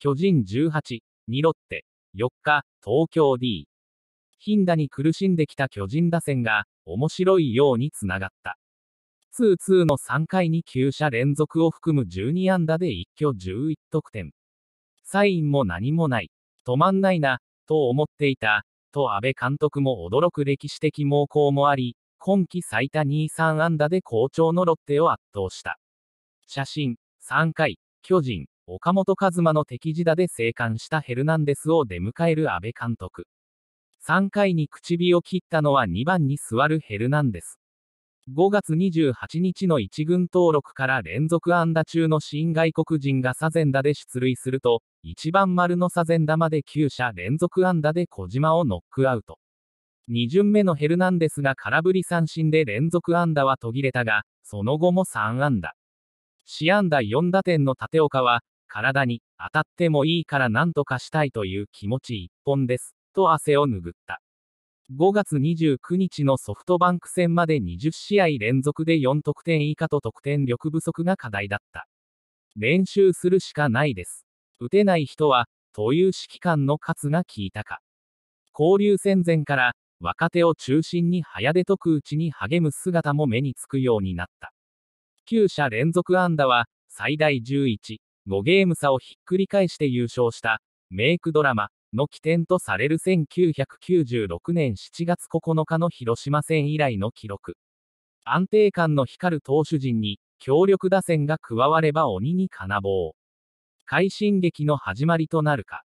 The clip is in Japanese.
巨人18、2ロッテ、4日、東京 D。頻打に苦しんできた巨人打線が、面白いようにつながった。2-2の3回に9者連続を含む12安打で一挙11得点。サインも何もない。止まんないな、と思っていた、と安倍監督も驚く歴史的猛攻もあり、今季最多2-3安打で好調のロッテを圧倒した。写真、3回、巨人、岡本和真の敵地打で生還したヘルナンデスを出迎える阿部監督。3回に口火を切ったのは2番に座るヘルナンデス。5月28日の1軍登録から連続安打中の新外国人がサゼンダで出塁すると、1番丸のサゼンダまで9者連続安打で小島をノックアウト。2巡目のヘルナンデスが空振り三振で連続安打は途切れたが、その後も3安打。4安打4打点の立岡は、体に当たってもいいから何とかしたいという気持ち一本です、と汗を拭った。5月29日のソフトバンク戦まで20試合連続で4得点以下と得点力不足が課題だった。練習するしかないです。打てない人は、という指揮官の喝が効いたか。交流戦前から、若手を中心に早出くうちに励む姿も目につくようになった。9者連続安打は、最大11、5ゲーム差をひっくり返して優勝したメイクドラマの起点とされる1996年7月9日の広島戦以来の記録安定感の光る投手陣に強力打線が加われば鬼に金棒快進撃の始まりとなるか